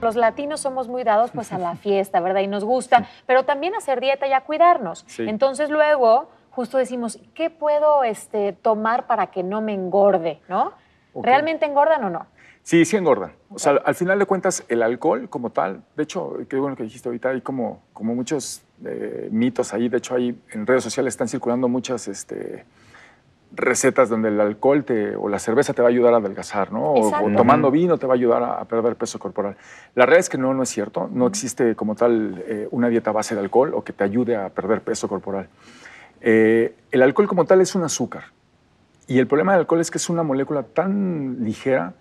Los latinos somos muy dados pues a la fiesta, ¿verdad? Y nos gusta, pero también hacer dieta y a cuidarnos. Entonces luego justo decimos, ¿qué puedo este, tomar para que no me engorde, no? ¿Realmente engordan o no? Sí, sí engordan. O sea, al final de cuentas, el alcohol como tal, de hecho, qué bueno que dijiste ahorita, hay como, como muchos eh, mitos ahí, de hecho, ahí en redes sociales están circulando muchas... Este, recetas donde el alcohol te, o la cerveza te va a ayudar a adelgazar, O, tomando vino te va a ayudar a, perder peso corporal. La realidad es que no, no es cierto. No existe como tal eh, una dieta base de alcohol o que te ayude a perder peso corporal. Eh, el alcohol como tal es un azúcar. Y el problema del alcohol es que es una molécula tan ligera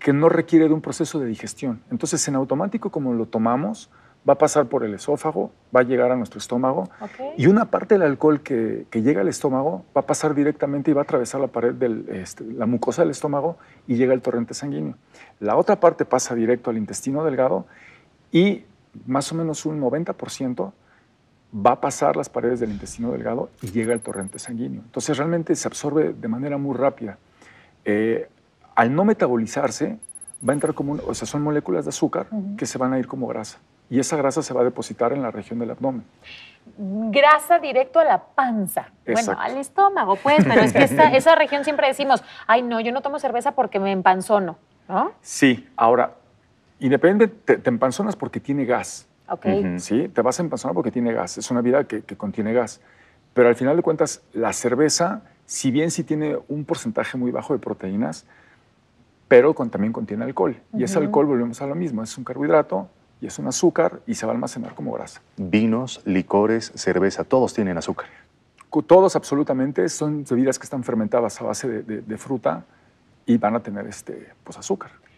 que no requiere de un proceso de digestión. Entonces, en automático, como lo tomamos, va a pasar por el esófago, va a llegar a nuestro estómago y una parte del alcohol que, llega al estómago va a pasar directamente y va a atravesar la pared de este, la mucosa del estómago y llega al torrente sanguíneo. La otra parte pasa directo al intestino delgado y más o menos un 90% va a pasar las paredes del intestino delgado y llega al torrente sanguíneo. Entonces realmente se absorbe de manera muy rápida. Eh, al no metabolizarse, va a entrar como, son moléculas de azúcar que se van a ir como grasa y esa grasa se va a depositar en la región del abdomen. Grasa directo a la panza. Bueno, al estómago, pues, pero es que esa, región siempre decimos, ay, no, yo no tomo cerveza porque me empanzono, ¿no? Sí, ahora, independientemente, te, empanzonas porque tiene gas. Ok. Sí, te vas a empanzonar porque tiene gas. Es una vida que, contiene gas. Pero al final de cuentas, la cerveza, si bien sí tiene un porcentaje muy bajo de proteínas, pero también contiene alcohol. Y ese alcohol, volvemos a lo mismo, es un carbohidrato, y es un azúcar y se va a almacenar como grasa. Vinos, licores, cerveza, todos tienen azúcar. Todos absolutamente son bebidas que están fermentadas a base de, fruta y van a tener este, pues, azúcar.